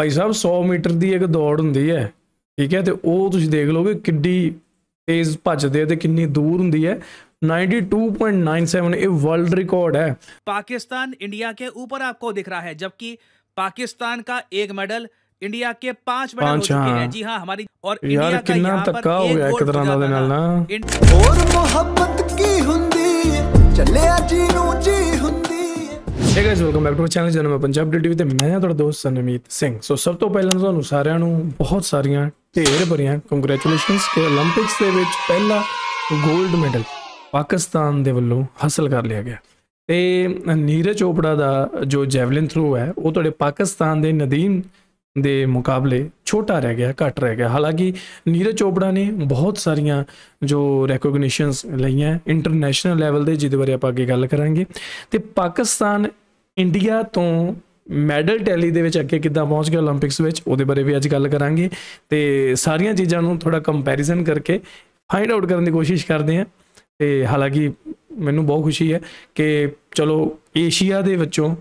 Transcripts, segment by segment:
ਭਾਈ ਸਾਹਿਬ 100 ਮੀਟਰ ਦੀ ਇੱਕ ਦੌੜ ਹੁੰਦੀ ਹੈ ਠੀਕ ਹੈ ਤੇ ਉਹ ਤੁਸੀਂ ਦੇਖ ਲਓਗੇ ਕਿੱਡੀ ਤੇਜ਼ ਭੱਜਦੇ ਤੇ ਕਿੰਨੀ ਦੂਰ ਹੁੰਦੀ ਹੈ 92.97 ਇਹ वर्ल्ड रिकॉर्ड है पाकिस्तान इंडिया के ऊपर आपको दिख रहा है जबकि पाकिस्तान का एक मेडल इंडिया के पांच मेडल हो चुके हैं जी हाँ हमारी और यार कितना तक्का हो गया एक तरह ਦੇ ਨਾਲ ਨਾ ਹੋਰ ਮੁਹੱਬਤ ਕੀ ਹੁੰਦੀ ਚੱਲਿਆ ਜੀ ਨੂੰ ਜੀ ਹੁੰਦੀ ਹੈ guys welcome back to my channel ਜਨਮ ਪੰਜਾਬ ਟੀਵੀ ਤੇ ਮੈਂ ਤੁਹਾਡਾ ਦੋਸਤ ਸਨਮੀਤ ਸਿੰਘ ਸੋ ਸਭ ਤੋਂ ਪਹਿਲਾਂ ਤੁਹਾਨੂੰ ਸਾਰਿਆਂ ਨੂੰ ਬਹੁਤ ਸਾਰੀਆਂ ਢੇਰ ਭਰੀਆਂ ਕੰਗ੍ਰੈਚੁਲੇਸ਼ਨਸ ਕਿ 올림픽ਸ ਦੇ ਵਿੱਚ ਪਹਿਲਾ 골ਡ ਮੈਡਲ ਪਾਕਿਸਤਾਨ ਦੇ ਵੱਲੋਂ ਹਾਸਲ ਕਰ ਲਿਆ ਗਿਆ ਤੇ ਨੀਰਜ ਚੋਪੜਾ ਦਾ ਜੋ ਜੈਵਲਿਨ ਥਰੋ ਹੈ ਉਹ ਤੁਹਾਡੇ ਪਾਕਿਸਤਾਨ ਦੇ ਨਦੀਮ ਦੇ ਮੁਕਾਬਲੇ ਛੋਟਾ ਰਹਿ ਗਿਆ ਘੱਟ ਰਹਿ ਗਿਆ ਹਾਲਾਂਕਿ ਨੀਰਜ ਚੋਪੜਾ ਨੇ ਬਹੁਤ ਸਾਰੀਆਂ ਜੋ ਰੈਕੋਗਨੀਸ਼ਨਸ ਲਈਆਂ ਇੰਟਰਨੈਸ਼ਨਲ ਲੈਵਲ ਦੇ ਜਿਹਦੇ ਬਾਰੇ ਆਪਾਂ ਅੱਗੇ ਗੱਲ ਕਰਾਂਗੇ ਤੇ ਪਾਕਿਸਤਾਨ ਇੰਡੀਆ ਤੋਂ ਮੈਡਲ ਟੈਲੀ ਦੇ ਵਿੱਚ ਅੱਗੇ ਕਿੱਦਾਂ ਪਹੁੰਚ ਗਿਆ 올림픽ਸ ਵਿੱਚ ਉਹਦੇ ਬਾਰੇ ਵੀ ਅੱਜ ਗੱਲ ਕਰਾਂਗੇ ਤੇ ਸਾਰੀਆਂ ਚੀਜ਼ਾਂ ਨੂੰ ਥੋੜਾ ਕੰਪੈਰੀਜ਼ਨ ਕਰਕੇ ਫਾਈਂਡ ਆਊਟ ਕਰਨ ਦੀ ਕੋਸ਼ਿਸ਼ ਕਰਦੇ ਹਾਂ ਤੇ ਹਾਲਾਂਕਿ ਮੈਨੂੰ ਬਹੁਤ ਖੁਸ਼ੀ ਹੈ ਕਿ ਚਲੋ ਏਸ਼ੀਆ ਦੇ ਵਿੱਚੋਂ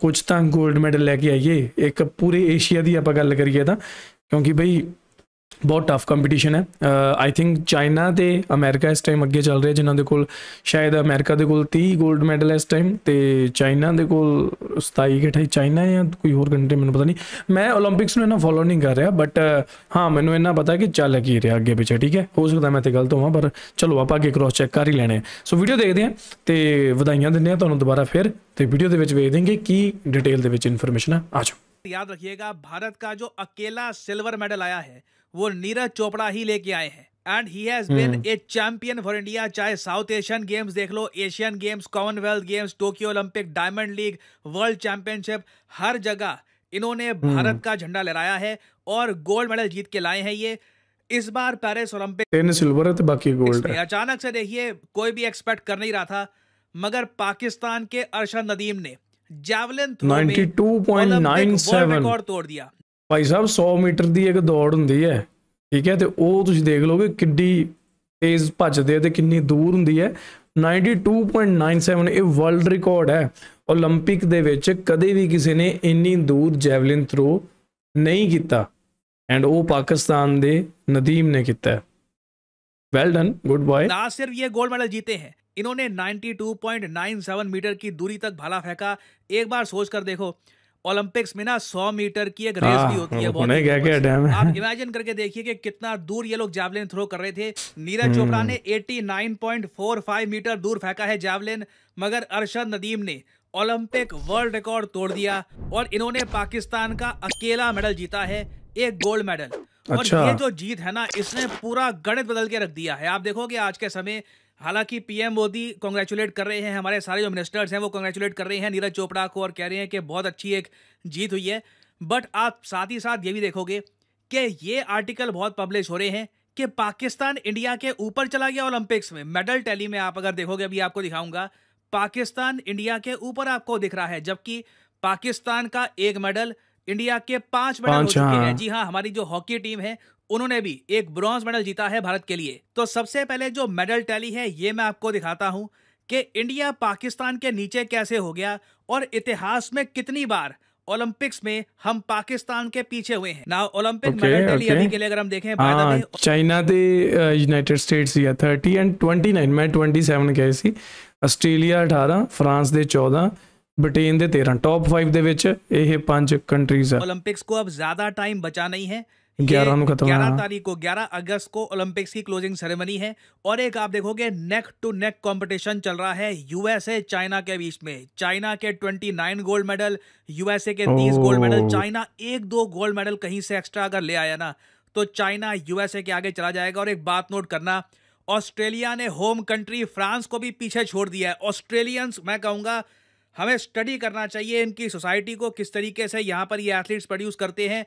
ਕੁਝ ਤਾਂ 골ਡ ਮੈਡਲ ਲੈ ਕੇ ਆਈਏ ਇੱਕ ਪੂਰੇ ਏਸ਼ੀਆ ਦੀ ਆਪਾਂ ਗੱਲ ਕਰੀਏ ਤਾਂ ਕਿਉਂਕਿ ਬਈ ਬਹੁਤ ਟਫ ਕੰਪੀਟੀਸ਼ਨ ਹੈ ਆਈ ਥਿੰਕ ਚਾਈਨਾ ਤੇ ਅਮਰੀਕਾ ਇਸ ਟਾਈਮ ਅੱਗੇ ਚੱਲ ਰਿਹਾ ਜਿਨ੍ਹਾਂ ਦੇ ਕੋਲ ਸ਼ਾਇਦ ਅਮਰੀਕਾ ਦੇ ਕੋਲ 30 골ਡ ਮੈਡਲ ਇਸ ਟਾਈਮ ਤੇ ਚਾਈਨਾ ਦੇ ਕੋਲ 27 ਕਿ 28 ਚਾਈਨਾ ਜਾਂ ਕੋਈ ਹੋਰ ਕੰਟਰੀ ਮੈਨੂੰ ਪਤਾ ਨਹੀਂ ਮੈਂ 올림픽ਸ ਨੂੰ ਇਹਨਾਂ ਫੋਲੋ ਨਹੀਂ ਕਰ ਰਿਹਾ ਬਟ ਹਾਂ ਮੈਨੂੰ ਇਹਨਾਂ ਪਤਾ ਕਿ ਚੱਲ ਕੀ ਰਿਹਾ ਅੱਗੇ ਪਿੱਛੇ ਠੀਕ ਹੈ ਹੋ ਸਕਦਾ ਮੈਂ ਤੇ ਗਲਤ ਹੋਵਾਂ ਪਰ ਚਲੋ ਆਪਾਂ ਅੱਗੇ ਕ੍ਰੋਸ ਚੈੱਕ ਕਰ ਹੀ ਲੈਣੇ ਸੋ ਵੀਡੀਓ ਦੇਖਦੇ ਹਾਂ ਤੇ ਵਧਾਈਆਂ ਦਿੰਦੇ ਆ ਤੁਹਾਨੂੰ ਦੁਬਾਰਾ ਫਿਰ ਤੇ ਵੀਡੀਓ ਦੇ ਵਿੱਚ ਵੇਖ ਦੇਵਾਂਗੇ ਕੀ ਡਿਟੇਲ ਦੇ ਵਿੱਚ ਇਨਫੋਰਮੇਸ਼ਨ ਆ ਆਜੋ ਯਾਦ ਰੱਖਿਏਗਾ ਭਾਰਤ ਦਾ ਜੋ ਅਕੇਲਾ ਸਿਲਵਰ ਮੈਡਲ ਆਇਆ ਹੈ वो नीरज चोपड़ा ही लेके आए हैं and he has been a champion for India चाहे साउथ एशियन गेम्स देख लो Asian Games Commonwealth Games Tokyo Olympic Diamond League World Championship हर जगह इन्होंने हम्म। भारत का झंडा लहराया है और गोल्ड मेडल जीत के लाए हैं ये इस बार पेरिस ओलंपिक सिल्वर है तो बाकी गोल्ड है अचानक से देखिए कोई भी एक्सपेक्ट कर नहीं रहा था मगर पाकिस्तान के अरशद नदीम ने जैवलिन थ्रो में रिकॉर्ड तोड़ दिया ਭਾਈ ਸਾਹਿਬ 100 ਮੀਟਰ ਦੀ ਇੱਕ ਦੌੜ ਹੁੰਦੀ ਹੈ ਠੀਕ ਹੈ ਤੇ ਉਹ ਤੁਸੀਂ ਦੇਖ ਲਓਗੇ ਕਿੱਡੀ ਤੇਜ਼ ਭੱਜਦੇ ਆ ਤੇ ਕਿੰਨੀ ਦੂਰ ਹੁੰਦੀ ਹੈ 92.97 ਇਹ ਵਰਲਡ ਰਿਕਾਰਡ ਹੈ 올림픽 ਦੇ ਵਿੱਚ ਕਦੇ ਵੀ ਕਿਸੇ ਨੇ ਇੰਨੀ ਦੂਰ ਜੈਵਲਿਨ ਥਰੋ ਨਹੀਂ ਕੀਤਾ ਐਂਡ ਉਹ ਪਾਕਿਸਤਾਨ ਦੇ ਨਦੀਮ ਨੇ ਕੀਤਾ ਹੈ ਡਨ ਗੁੱਡ गुड बॉय ना सिर्फ ये गोल्ड मेडल जीते हैं इन्होंने 92.97 ਮੀਟਰ ਕੀ ਦੂਰੀ ਤੱਕ ਭਾਲਾ ਫੇਕਾ ਇੱਕ ਵਾਰ ਸੋਚ ਕਰ ਦੇਖੋ ओलंपिक्स में ना सौ मीटर की एक रेस हाँ, भी होती है बहुत क्या क्या डैम है आप इमेजिन करके देखिए कि कितना दूर ये लोग जैवलिन थ्रो कर रहे थे नीरज चोपड़ा हम्म। ने 89.45 मीटर दूर फेंका है जैवलिन मगर अरशद नदीम ने ओलंपिक वर्ल्ड रिकॉर्ड तोड़ दिया और इन्होंने पाकिस्तान का अकेला मेडल जीता है एक गोल्ड मेडल अच्छा। और ये जो जीत है ना इसने पूरा गणित बदल के रख दिया है आप देखोगे आज के समय हालांकि पीएम मोदी कॉन्ग्रेचुलेट कर रहे हैं हमारे सारे जो मिनिस्टर्स हैं वो कॉन्ग्रेचुलेट कर रहे हैं नीरज चोपड़ा को और कह रहे हैं कि बहुत अच्छी एक जीत हुई है बट आप साथ ही साथ ये भी देखोगे कि ये आर्टिकल बहुत पब्लिश हो रहे हैं कि पाकिस्तान इंडिया के ऊपर चला गया ओलंपिक्स में मेडल टैली में आप अगर देखोगे अभी आपको दिखाऊंगा पाकिस्तान इंडिया के ऊपर आपको दिख रहा है जबकि पाकिस्तान का एक मेडल इंडिया के पांच मेडल हो चुके हैं हाँ। जी हाँ हमारी जो हॉकी टीम है उन्होंने भी एक ब्रॉन्ज मेडल जीता है भारत के लिए तो सबसे पहले जो मेडल टैली है ये मैं आपको दिखाता हूँ कि इंडिया पाकिस्तान के नीचे कैसे हो गया और इतिहास में कितनी बार ओलंपिक्स में हम पाकिस्तान के पीछे हुए हैं ना Olympic okay, medal tally okay. अभी के लिए अगर हम देखें चाइना हाँ, दे यूनाइटेड स्टेट्स दिया थर्टी एंड ट्वेंटी नाइन मैं ट्वेंटी सेवन ऑस्ट्रेलिया अठारह फ्रांस दे चौदह ब्रिटेन ਦੇ 13 ਟੌਪ 5 ਦੇ ਵਿੱਚ ਇਹ ਪੰਜ ਕੰਟਰੀਜ਼ ਆ 올림픽ਸ ਕੋ ਅਬ ਜ਼ਿਆਦਾ ਟਾਈਮ ਬਚਾ नहीं है 11 ਨੂੰ ਖਤਮ 11 ਤਾਰੀਖ को 11 अगस्त को ओलंपिक्स की क्लोजिंग सेरेमनी है और एक आप देखोगे नेक टू नेक कंपटीशन चल रहा है यूएसए चाइना के बीच में चाइना के 29 गोल्ड मेडल यूएसए के 30 गोल्ड मेडल चाइना एक दो गोल्ड मेडल कहीं से एक्स्ट्रा अगर ले आया ना तो चाइना यूएसए के आगे चला जाएगा और एक बात नोट करना ऑस्ट्रेलिया ने होम कंट्री फ्रांस को भी पीछे छोड़ दिया है ऑस्ट्रेलियंस मैं कहूंगा हमें स्टडी करना चाहिए इनकी सोसाइटी को किस तरीके से यहाँ पर ये एथलीट्स प्रोड्यूस करते हैं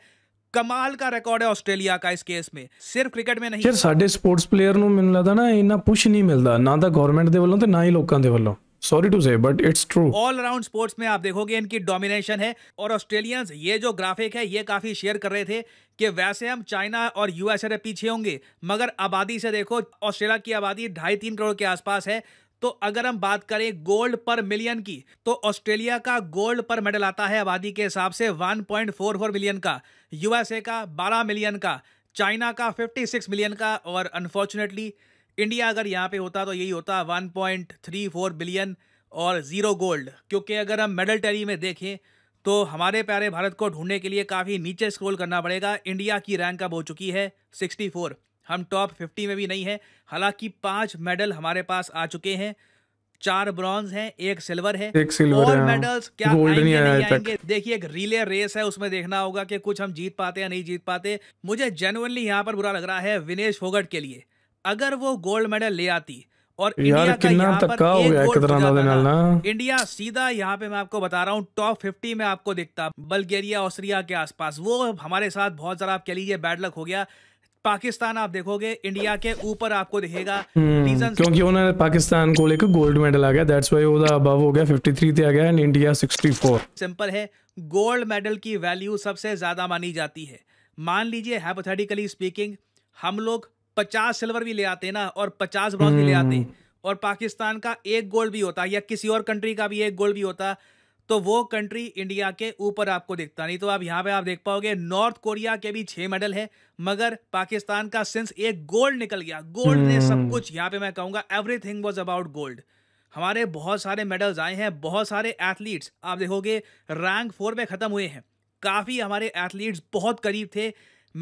कमाल का रिकॉर्ड है ऑस्ट्रेलिया का इस केस में सिर्फ क्रिकेट में नहीं साढ़े स्पोर्ट्स प्लेयर ਪਲੇਅਰ ਨੂੰ ਮੈਨੂੰ ਲੱਗਦਾ ਨਾ ਇੰਨਾ ਪੁਸ਼ ਨਹੀਂ ਮਿਲਦਾ ਨਾ ਤਾਂ ਗਵਰਨਮੈਂਟ ਦੇ ਵੱਲੋਂ ना ही लोगों के वालों ਵੱਲੋਂ सॉरी टू से but it's true all around sports में आप देखोगे इनकी डोमिनेशन है और ऑस्ट्रेलियंस ये जो ग्राफिक है ये काफी शेयर कर रहे थे कि वैसे हम चाइना और यूएसए पीछे होंगे मगर आबादी से देखो ऑस्ट्रेलिया की आबादी ढाई तीन करोड़ के आसपास है तो अगर हम बात करें गोल्ड पर मिलियन की तो ऑस्ट्रेलिया का गोल्ड पर मेडल आता है आबादी के हिसाब से 1.44 मिलियन का यूएसए का 12 मिलियन का चाइना का 56 मिलियन का और अनफॉर्चुनेटली इंडिया अगर यहाँ पे होता तो यही होता 1.34 बिलियन और ज़ीरो गोल्ड क्योंकि अगर हम मेडल टेरी में देखें तो हमारे प्यारे भारत को ढूंढने के लिए काफ़ी नीचे स्क्रोल करना पड़ेगा इंडिया की रैंक अब हो चुकी है फोर हम टॉप फिफ्टी में भी नहीं है हालांकि पांच मेडल हमारे पास आ चुके हैं चार ब्रॉन्ज हैं एक सिल्वर है एक सिल्वर और मेडल्स हाँ। क्या आएंगे नहीं, आएंगे देखिए एक रिले रेस है उसमें देखना होगा कि कुछ हम जीत पाते या नहीं जीत पाते मुझे जेनुअनली यहाँ पर बुरा लग रहा है विनेश फोगट के लिए अगर वो गोल्ड मेडल ले आती और इंडिया का यहाँ पर एक गोल्ड इंडिया सीधा यहाँ पे मैं आपको बता रहा हूँ टॉप फिफ्टी में आपको दिखता बल्गेरिया ऑस्ट्रिया के आसपास वो हमारे साथ बहुत जरा आप कह लीजिए बैड लक हो गया पाकिस्तान आप देखोगे इंडिया के ऊपर आपको दिखेगा रीजन हम्म, क्योंकि उन्होंने पाकिस्तान को लेकर गोल्ड मेडल आ गया दैट्स व्हाई वो अबव हो गया 53 पे आ गया एंड इंडिया 64 सिंपल है गोल्ड मेडल की वैल्यू सबसे ज्यादा मानी जाती है मान लीजिए हाइपोथेटिकली स्पीकिंग हम लोग 50 सिल्वर भी ले आते ना और 50 ब्रॉन्ज भी ले आते हम्म। और पाकिस्तान का एक गोल्ड भी होता या किसी और कंट्री का भी एक गोल्ड भी होता तो वो कंट्री इंडिया के ऊपर आपको दिखता नहीं तो आप यहाँ पे आप देख पाओगे नॉर्थ कोरिया के भी छह मेडल है मगर पाकिस्तान का सिंस एक गोल्ड निकल गया गोल्ड ने सब हम्म। कुछ यहाँ पे मैं कहूंगा एवरीथिंग वॉज अबाउट गोल्ड हमारे बहुत सारे मेडल्स आए हैं बहुत सारे एथलीट्स आप देखोगे रैंक फोर में ख़त्म हुए हैं काफ़ी हमारे एथलीट्स बहुत करीब थे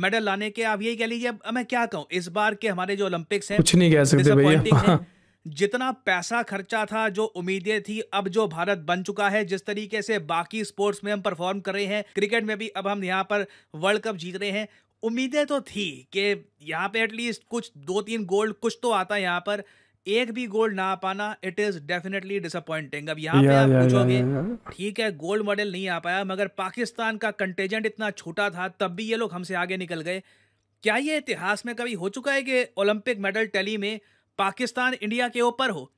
मेडल लाने के आप यही कह लीजिए अब मैं क्या कहूँ इस बार के हमारे जो ओलंपिक्स हैं कुछ नहीं कह सकते भैया जितना पैसा खर्चा था जो उम्मीदें थी अब जो भारत बन चुका है जिस तरीके से बाकी स्पोर्ट्स में हम परफॉर्म कर रहे हैं क्रिकेट में भी अब हम यहाँ पर वर्ल्ड कप जीत रहे हैं उम्मीदें तो थी कि यहाँ पे एटलीस्ट कुछ दो तीन गोल्ड कुछ तो आता है यहाँ पर एक भी गोल्ड ना पाना इट इज डेफिनेटली डिसअपॉइंटिंग अब यहाँ पे आप पूछोगे ठीक है गोल्ड मेडल नहीं आ पाया मगर पाकिस्तान का कंटेजेंट इतना छोटा था तब भी ये लोग हमसे आगे निकल गए क्या ये इतिहास में कभी हो चुका है कि ओलंपिक मेडल टैली में पाकिस्तान इंडिया के ऊपर हो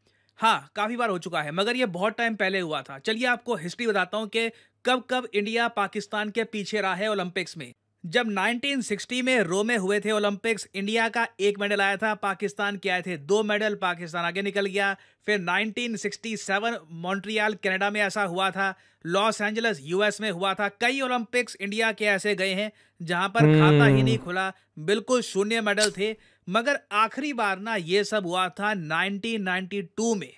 हाँ काफ़ी बार हो चुका है मगर ये बहुत टाइम पहले हुआ था चलिए आपको हिस्ट्री बताता हूँ कि कब कब इंडिया पाकिस्तान के पीछे रहा है ओलंपिक्स में जब 1960 में रो में हुए थे ओलंपिक्स इंडिया का एक मेडल आया था पाकिस्तान के आए थे दो मेडल पाकिस्तान आगे निकल गया फिर 1967 मॉन्ट्रियल कनाडा में ऐसा हुआ था लॉस एंजल्स यूएस में हुआ था कई ओलंपिक्स इंडिया के ऐसे गए हैं जहां पर खाता ही हम्म। नहीं खुला बिल्कुल शून्य मेडल थे मगर आखिरी बार ना ये सब हुआ था 1992 में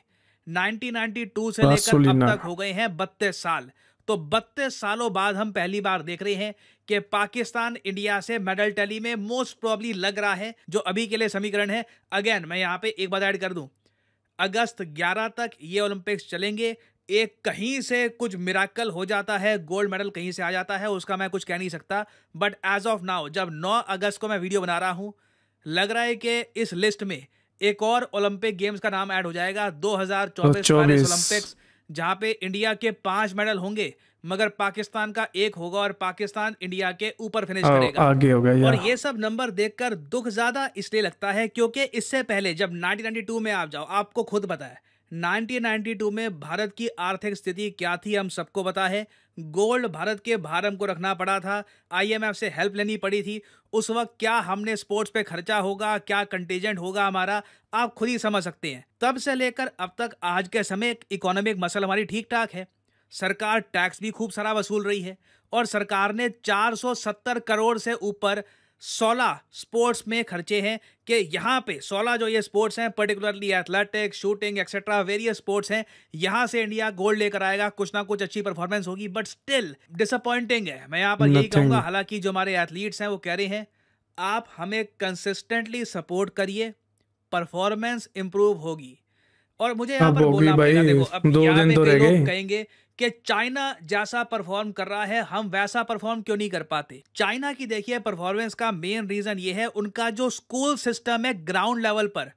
1992 से लेकर अब तक हो गए हैं बत्तीस साल तो बत्तीस सालों बाद हम पहली बार देख रहे हैं कि पाकिस्तान इंडिया से मेडल टली में मोस्ट प्रॉब्ली लग रहा है जो अभी के लिए समीकरण है अगेन मैं यहाँ पे एक बात ऐड कर दूं अगस्त 11 तक ये ओलंपिक्स चलेंगे एक कहीं से कुछ मिराकल हो जाता है गोल्ड मेडल कहीं से आ जाता है उसका मैं कुछ कह नहीं सकता बट एज ऑफ नाउ जब 9 अगस्त को मैं वीडियो बना रहा हूं लग रहा है कि इस लिस्ट में एक और ओलंपिक गेम्स का नाम ऐड हो जाएगा 2024 तो चौबीस ओलंपिक्स जहां पे इंडिया के पांच मेडल होंगे मगर पाकिस्तान का एक होगा और पाकिस्तान इंडिया के ऊपर फिनिश करेगा आगे हो गया और ये सब नंबर देखकर दुख ज्यादा इसलिए लगता है क्योंकि इससे पहले जब 1992 में आप जाओ आपको खुद बताया 1992 में भारत की आर्थिक स्थिति क्या थी हम सबको पता है गोल्ड भारत के भारम को रखना पड़ा था आईएमएफ से हेल्प लेनी पड़ी थी उस वक्त क्या हमने स्पोर्ट्स पे खर्चा होगा क्या कंटेजेंट होगा हमारा आप खुद ही समझ सकते हैं तब से लेकर अब तक आज के समय इकोनॉमिक मसल हमारी ठीक ठाक है सरकार टैक्स भी खूब सारा वसूल रही है और सरकार ने 470 करोड़ से ऊपर सोलह स्पोर्ट्स में खर्चे हैं कि यहाँ पे सोलह जो ये स्पोर्ट्स हैं particularly athletics shooting etcetera various sports हैं यहाँ से इंडिया गोल्ड लेकर आएगा कुछ ना कुछ अच्छी परफॉर्मेंस होगी बट स्टिल डिसअपॉइंटिंग है मैं यहाँ पर यही कहूँगा हालांकि जो हमारे एथलीट्स हैं वो कह रहे हैं आप हमें कंसिस्टेंटली सपोर्ट करिए परफॉर्मेंस इम्प्रूव होगी और मुझे यहाँ पर बोलना भाई देखो अब दो दिन तो रह गए कहेंगे कि चाइना जैसा परफॉर्म कर रहा है हम वैसा परफॉर्म क्यों नहीं कर पाते चाइना की देखिए परफॉर्मेंस का मेन रीजन ये है उनका जो स्कूल सिस्टम है ग्राउंड लेवल पर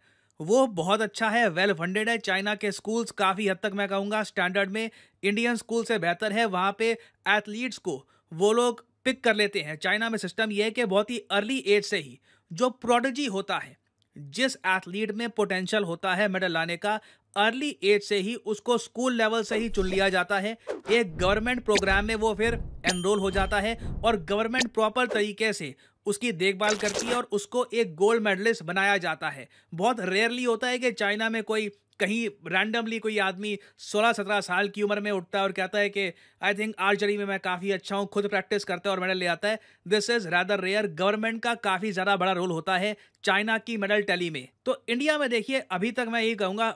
वो बहुत अच्छा है वेल फंडेड है चाइना के स्कूल्स काफ़ी हद तक मैं कहूँगा स्टैंडर्ड में इंडियन स्कूल से बेहतर है वहाँ पे एथलीट्स को वो लोग पिक कर लेते हैं चाइना में सिस्टम ये है कि बहुत ही अर्ली एज से ही जो प्रोडजी होता है जिस एथलीट में पोटेंशियल होता है मेडल लाने का अर्ली एज से ही उसको स्कूल लेवल से ही चुन लिया जाता है एक गवर्नमेंट प्रोग्राम में वो फिर एनरोल हो जाता है और गवर्नमेंट प्रॉपर तरीके से उसकी देखभाल करती है और उसको एक गोल्ड मेडलिस्ट बनाया जाता है बहुत रेयरली होता है कि चाइना में कोई कहीं रैंडमली कोई आदमी 16-17 साल की उम्र में उठता है और कहता है कि आई थिंक आर्चरी में मैं काफ़ी अच्छा हूँ खुद प्रैक्टिस करता है और मेडल ले आता है this is rather rare government का काफ़ी ज़्यादा बड़ा रोल होता है चाइना की मेडल टैली में तो इंडिया में देखिए अभी तक मैं ये कहूँगा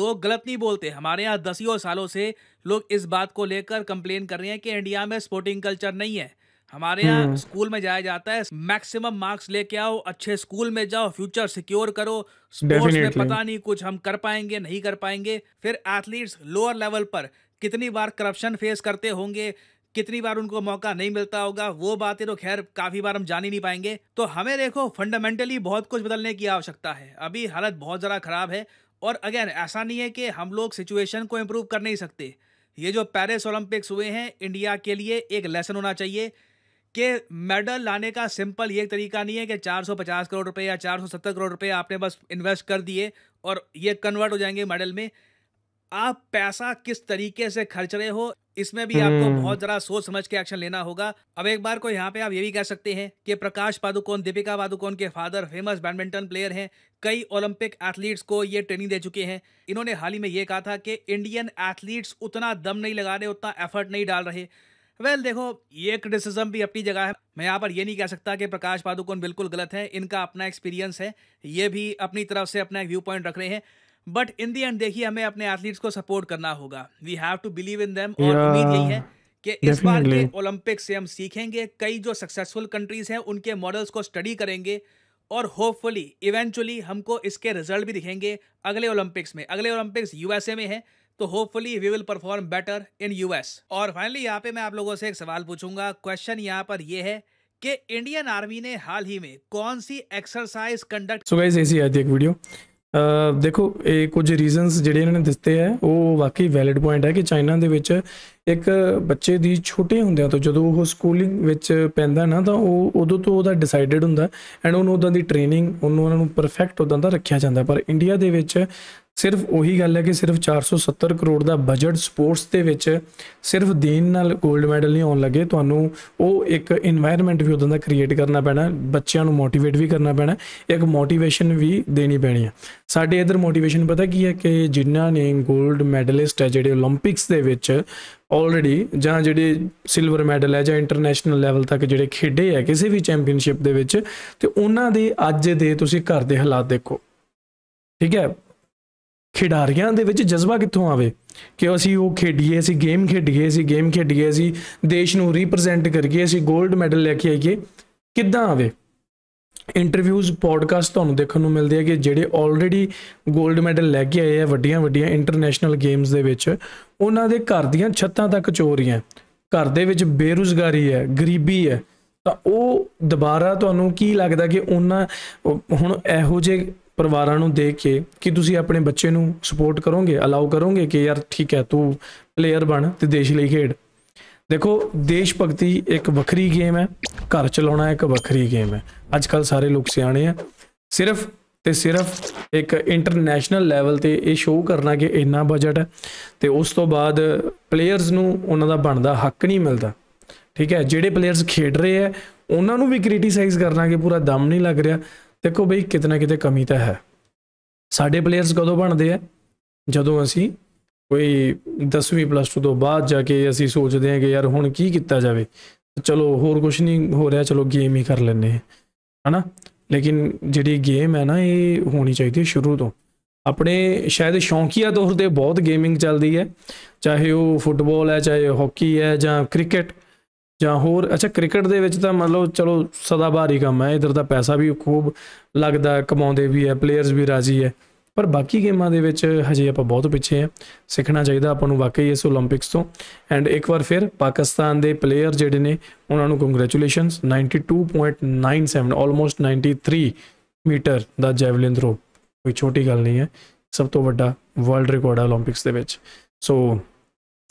लोग गलत नहीं बोलते हमारे यहाँ दसियों सालों से लोग इस बात को लेकर कंप्लेन कर रहे हैं कि इंडिया में स्पोर्टिंग कल्चर नहीं है हमारे यहाँ हम्म। स्कूल में जाया जाता है मैक्सिमम मार्क्स लेके आओ अच्छे स्कूल में जाओ फ्यूचर सिक्योर करो स्पोर्ट्स में पता नहीं कुछ हम कर पाएंगे नहीं कर पाएंगे फिर एथलीट्स लोअर लेवल पर कितनी बार करप्शन फेस करते होंगे कितनी बार उनको मौका नहीं मिलता होगा वो बातें तो खैर काफी बार हम जान ही नहीं पाएंगे तो हमें देखो फंडामेंटली बहुत कुछ बदलने की आवश्यकता है अभी हालत बहुत ज़रा खराब है और अगेन ऐसा नहीं है कि हम लोग सिचुएशन को इम्प्रूव कर नहीं सकते ये जो पेरिस ओलंपिक्स हुए हैं इंडिया के लिए एक लेसन होना चाहिए कि मेडल लाने का सिंपल ये तरीका नहीं है कि 450 करोड़ रुपए या 470 करोड़ रुपए आपने बस इन्वेस्ट कर दिए और ये कन्वर्ट हो जाएंगे मेडल में आप पैसा किस तरीके से खर्च रहे हो इसमें भी आपको हम्म। बहुत जरा सोच समझ के एक्शन लेना होगा अब एक बार को यहाँ पे आप ये भी कह सकते हैं कि प्रकाश पादुकोण दीपिका पादुकोण के फादर फेमस बैडमिंटन प्लेयर हैं कई ओलंपिक एथलीट्स को ये ट्रेनिंग दे चुके हैं इन्होंने हाल ही में ये कहा था कि इंडियन एथलीट्स उतना दम नहीं लगा रहे उतना एफर्ट नहीं डाल रहे वेल well, देखो ये क्रिटिसिज्म भी अपनी जगह है मैं यहाँ पर ये नहीं कह सकता कि प्रकाश पादुकोण बिल्कुल गलत है इनका अपना एक्सपीरियंस है ये भी अपनी तरफ से अपना एक व्यू पॉइंट रख रहे हैं बट इन दी एंड देखिए हमें अपने एथलीट्स को सपोर्ट करना होगा we have to believe in them और उम्मीद यही है कि इस बार के ओलंपिक से हम सीखेंगे कई जो सक्सेसफुल कंट्रीज हैं उनके मॉडल्स को स्टडी करेंगे और होपफुली इवेंचुअली हमको इसके रिजल्ट भी दिखेंगे अगले ओलंपिक्स में अगले ओलंपिक्स यूएसए में है तो hopefully we will perform better in US और फाइनली यहाँ पे मैं आप लोगों से एक सवाल पूछूंगा क्वेश्चन यहाँ पर ये है कि इंडियन आर्मी ने हाल ही में कौन सी एक्सरसाइज कंडक्ट सो गाइस ऐसी आती है एक वीडियो Uh, ਦੇਖੋ ਇਹ ਕੁਝ ਰੀਜ਼ਨਸ ਜਿਹੜੇ ਇਹਨਾਂ ਨੇ ਦਿੱਤੇ ਆ ਉਹ ਵਾਕਈ ਵੈਲਿਡ ਪੁਆਇੰਟ ਹੈ ਕਿ ਚਾਈਨਾ ਦੇ ਵਿੱਚ ਇੱਕ ਬੱਚੇ ਦੀ ਛੋਟੇ ਹੁੰਦਿਆਂ ਤੋਂ ਜਦੋਂ ਉਹ ਸਕੂਲਿੰਗ ਵਿੱਚ ਪੈਂਦਾ ਨਾ ਤਾਂ ਉਹ ਉਦੋਂ ਤੋਂ ਉਹਦਾ ਡਿਸਾਈਡਡ ਹੁੰਦਾ ਐਂਡ ਉਹਨੂੰ ਉਦਾਂ ਦੀ ਟ੍ਰੇਨਿੰਗ ਉਹਨੂੰ ਉਹਨਾਂ ਨੂੰ ਪਰਫੈਕਟ ਉਦਾਂ ਦਾ ਰੱਖਿਆ ਜਾਂਦਾ ਪਰ ਇੰਡੀਆ ਦੇ ਵਿੱਚ ਸਿਰਫ ਉਹੀ ਗੱਲ ਹੈ ਕਿ ਸਿਰਫ 470 ਕਰੋੜ ਦਾ ਬਜਟ ਸਪੋਰਟਸ ਦੇ ਵਿੱਚ ਸਿਰਫ ਦੇਣ ਨਾਲ 골ਡ ਮੈਡਲ ਨਹੀਂ ਆਉਣ ਲੱਗੇ ਤੁਹਾਨੂੰ ਉਹ ਇੱਕ এনवायरमेंट ਵੀ ਉਹਦਾਂ ਦਾ ਕ੍ਰੀਏਟ ਕਰਨਾ ਪੈਣਾ ਬੱਚਿਆਂ ਨੂੰ ਮੋਟੀਵੇਟ ਵੀ ਕਰਨਾ ਪੈਣਾ ਇੱਕ ਮੋਟੀਵੇਸ਼ਨ ਵੀ ਦੇਣੀ ਪੈਣੀ ਹੈ ਸਾਡੇ ਇਧਰ ਮੋਟੀਵੇਸ਼ਨ ਪਤਾ ਕੀ ਹੈ ਕਿ ਜਿਨ੍ਹਾਂ ਨੇ 골ਡ ਮੈਡਲਿਸਟ ਹੈ ਜਿਹੜੇ 올림픽ਸ ਦੇ ਵਿੱਚ ਆਲਰੇਡੀ ਜਾਂ ਜਿਹੜੇ ਸਿਲਵਰ ਮੈਡਲ ਹੈ ਜਾਂ ਇੰਟਰਨੈਸ਼ਨਲ ਲੈਵਲ ਤੱਕ ਜਿਹੜੇ ਖੇਡੇ ਹੈ ਕਿਸੇ ਵੀ ਚੈਂਪੀਅਨਸ਼ਿਪ ਦੇ ਵਿੱਚ ਤੇ ਉਹਨਾਂ ਦੇ ਅੱਜ ਦੇ ਤੁਸੀਂ ਘਰ ਦੇ ਹਾਲਾਤ ਦੇਖੋ ਠੀਕ ਹੈ ਖਿਡਾਰੀਆਂ ਦੇ ਵਿੱਚ ਜਜ਼ਬਾ ਕਿੱਥੋਂ ਆਵੇ ਕਿ ਅਸੀਂ ਉਹ ਖੇਡੀਏ ਅਸੀਂ ਗੇਮ ਖੇਡੀਏ ਅਸੀਂ ਗੇਮ ਖੇਡੀਏ ਅਸੀਂ ਦੇਸ਼ ਨੂੰ ਰਿਪਰੈਜ਼ੈਂਟ ਕਰੀਏ ਅਸੀਂ 골ਡ ਮੈਡਲ ਲੈ ਕੇ ਆਈਏ ਕਿੱਦਾਂ ਆਵੇ ਇੰਟਰਵਿਊਜ਼ ਪੋਡਕਾਸਟ ਤੁਹਾਨੂੰ ਦੇਖਣ ਨੂੰ ਮਿਲਦੇ ਆ ਕਿ ਜਿਹੜੇ ਆਲਰੇਡੀ 골ਡ ਮੈਡਲ ਲੈ ਕੇ ਆਏ ਆ ਵੱਡੀਆਂ ਵੱਡੀਆਂ ਇੰਟਰਨੈਸ਼ਨਲ ਗੇਮਸ ਦੇ ਵਿੱਚ ਉਹਨਾਂ ਦੇ ਘਰ ਦੀਆਂ ਛੱਤਾਂ ਤੱਕ ਚੋਰੀਆਂ ਘਰ ਦੇ ਵਿੱਚ ਬੇਰੁਜ਼ਗਾਰੀ ਹੈ ਗਰੀਬੀ ਹੈ ਤਾਂ ਉਹ ਦੁਬਾਰਾ ਤੁਹਾਨੂੰ ਕੀ ਲੱਗਦਾ ਕਿ ਉਹਨਾਂ ਹੁਣ ਇਹੋ ਜੇ ਪਰਿਵਾਰਾਂ ਨੂੰ ਦੇਖ ਕੇ ਕਿ ਤੁਸੀਂ ਆਪਣੇ ਬੱਚੇ ਨੂੰ ਸਪੋਰਟ ਕਰੋਗੇ ਅਲਾਉ ਕਰੋਗੇ ਕਿ ਯਾਰ ਠੀਕ ਹੈ ਤੂੰ ਪਲੇਅਰ ਬਣ ਤੇ ਦੇਸ਼ ਲਈ ਖੇਡ ਦੇਖੋ ਦੇਸ਼ ਭਗਤੀ ਇੱਕ ਵੱਖਰੀ ਗੇਮ ਹੈ ਘਰ ਚਲਾਉਣਾ ਇੱਕ ਵੱਖਰੀ ਗੇਮ ਹੈ ਅੱਜ ਕੱਲ ਸਾਰੇ ਲੋਕ ਸਿਆਣੇ ਆ ਸਿਰਫ ਤੇ ਸਿਰਫ ਇੱਕ ਇੰਟਰਨੈਸ਼ਨਲ ਲੈਵਲ ਤੇ ਇਹ ਸ਼ੋਅ ਕਰਨਾ ਕਿ ਇੰਨਾ ਬਜਟ ਹੈ ਤੇ ਉਸ ਤੋਂ ਬਾਅਦ ਪਲੇਅਰਸ ਨੂੰ ਉਹਨਾਂ ਦਾ ਬਣਦਾ ਹੱਕ ਨਹੀਂ ਮਿਲਦਾ ਠੀਕ ਹੈ ਜਿਹੜੇ ਪਲੇਅਰਸ ਖੇਡ ਰਹੇ ਆ ਉਹਨਾਂ ਨੂੰ ਵੀ ਕ੍ਰਿਟਿਸਾਈਜ਼ ਕਰਨਾ ਕਿ ਪੂਰਾ ਦਮ ਨਹੀਂ ਲੱਗ ਰਿਹਾ ਦੇਖੋ ਬਈ ਕਿਤਨਾ ਕਿਤੇ ਕਮੀ ਤਾਂ ਹੈ ਸਾਡੇ ਪਲੇਅਰਸ ਕਦੋਂ ਬਣਦੇ ਆ ਜਦੋਂ ਅਸੀਂ ਕੋਈ 10ਵੀਂ ਪਲੱਸ 2 ਤੋਂ ਬਾਅਦ ਜਾ ਕੇ ਅਸੀਂ ਸੋਚਦੇ ਹਾਂ ਕਿ ਯਾਰ ਹੁਣ ਕੀ ਕੀਤਾ ਜਾਵੇ ਚਲੋ ਹੋਰ ਕੁਝ ਨਹੀਂ ਹੋ ਰਿਹਾ ਚਲੋ ਗੇਮ ਹੀ ਕਰ ਲੈਨੇ ਹਨਾ ਲੇਕਿਨ ਜਿਹੜੀ ਗੇਮ ਹੈ ਨਾ ਇਹ ਹੋਣੀ ਚਾਹੀਦੀ ਹੈ ਸ਼ੁਰੂ ਤੋਂ ਆਪਣੇ ਸ਼ਾਇਦ ਸ਼ੌਂਕੀਆ ਤੌਰ ਤੇ ਬਹੁਤ ਗੇਮਿੰਗ ਚੱਲਦੀ ਹੈ ਚਾਹੇ ਉਹ ਫੁੱਟਬਾਲ ਹੈ ਚਾਹੇ ਹਾਕੀ ਹੈ ਜਾਂ ਕ੍ਰਿਕਟ ਜਾਂ ਹੋਰ ਅੱਛਾ ਕ੍ਰਿਕਟ ਦੇ ਵਿੱਚ ਤਾਂ ਮਤਲਬ ਚਲੋ ਬਾਹਰ ਹੀ ਕੰਮ ਹੈ ਇਧਰ ਦਾ ਪੈਸਾ ਵੀ ਖੂਬ ਲੱਗਦਾ ਕਮਾਉਂਦੇ ਵੀ ਹੈ ਪਲੇਅਰਸ ਵੀ ਰਾਜੀ ਹੈ ਪਰ ਬਾਕੀ ਗੇਮਾਂ ਦੇ ਵਿੱਚ ਹਜੇ ਆਪਾਂ ਬਹੁਤ ਪਿੱਛੇ ਆ ਸਿੱਖਣਾ ਚਾਹੀਦਾ ਆਪਾਂ ਨੂੰ ਵਾਕਈ ਇਸ 올림픽ਸ ਤੋਂ ਐਂਡ ਇੱਕ ਵਾਰ ਫਿਰ ਪਾਕਿਸਤਾਨ ਦੇ ਪਲੇਅਰ ਜਿਹੜੇ ਨੇ ਉਹਨਾਂ ਨੂੰ ਕੰਗ੍ਰੈਚੁਲੇਸ਼ਨਸ 92.97 ਆਲਮੋਸਟ 93 ਮੀਟਰ ਦਾ ਜੈਵਲਿਨ ਥਰੋ ਕੋਈ ਛੋਟੀ ਗੱਲ ਨਹੀਂ ਹੈ ਸਭ ਤੋਂ ਵੱਡਾ ਵਰਲਡ ਰਿਕਾਰਡ ਹੈ 올림픽ਸ ਦੇ ਵਿੱਚ ਸੋ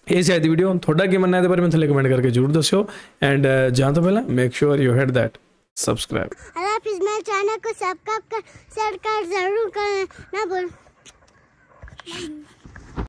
ਇਹ ਸੀ ਅੱਜ ਦੀ ਵੀਡੀਓ ਤੁਹਾਡਾ ਕੀ ਮੰਨਣਾ ਇਹਦੇ ਬਾਰੇ ਮੈਨੂੰ ਥੱਲੇ ਕਮੈਂਟ ਕਰਕੇ ਜਰੂਰ ਦੱਸਿਓ ਐਂਡ ਜਾਂ ਤੋਂ ਪਹਿਲਾਂ make sure you hit that subscribe अगर आप इस मेरे चैनल को सब्सक्राइब कर शेयर कर जरूर करना ना भूल